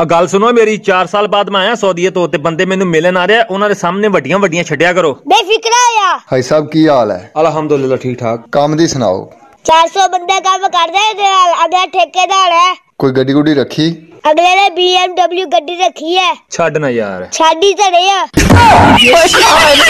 ਆ ਗੱਲ ਸੁਣੋ ਮੇਰੀ 4 ਸਾਲ ਬਾਅਦ ਮੈਂ ਆਇਆ ਸਾਊਦੀਏ ਤੋਂ ਤੇ ਬੰਦੇ ਮੈਨੂੰ ਮਿਲਣ ਆ ਰਿਹਾ ਉਹਨਾਂ ਦੇ ਸਾਹਮਣੇ ਵੱਡੀਆਂ ਵੱਡੀਆਂ ਛੱਡਿਆ ਕਰੋ ਬੇਫਿਕਰਾ ਆ ਹਾਈ ਸਾਹਿਬ ਕੀ ਹਾਲ ਹੈ ਅਲਹਮਦੁਲਿਲਾ ਠੀਕ ਠਾਕ ਕੰਮ ਦੀ ਸੁਣਾਓ 400 ਬੰਦੇ ਕੰਮ ਕਰਦੇ ਤੇ ਅਗਲੇ ਠੇਕੇਦਾਰ ਹੈ ਕੋਈ ਗੱਡੀ ਗੁੱਡੀ ਰੱਖੀ ਅਗਲੇ ਨੇ BMW ਗੱਡੀ ਰੱਖੀ ਹੈ ਛੱਡ ਨਾ ਯਾਰ ਛੱਡੀ ਧੜੇ ਆ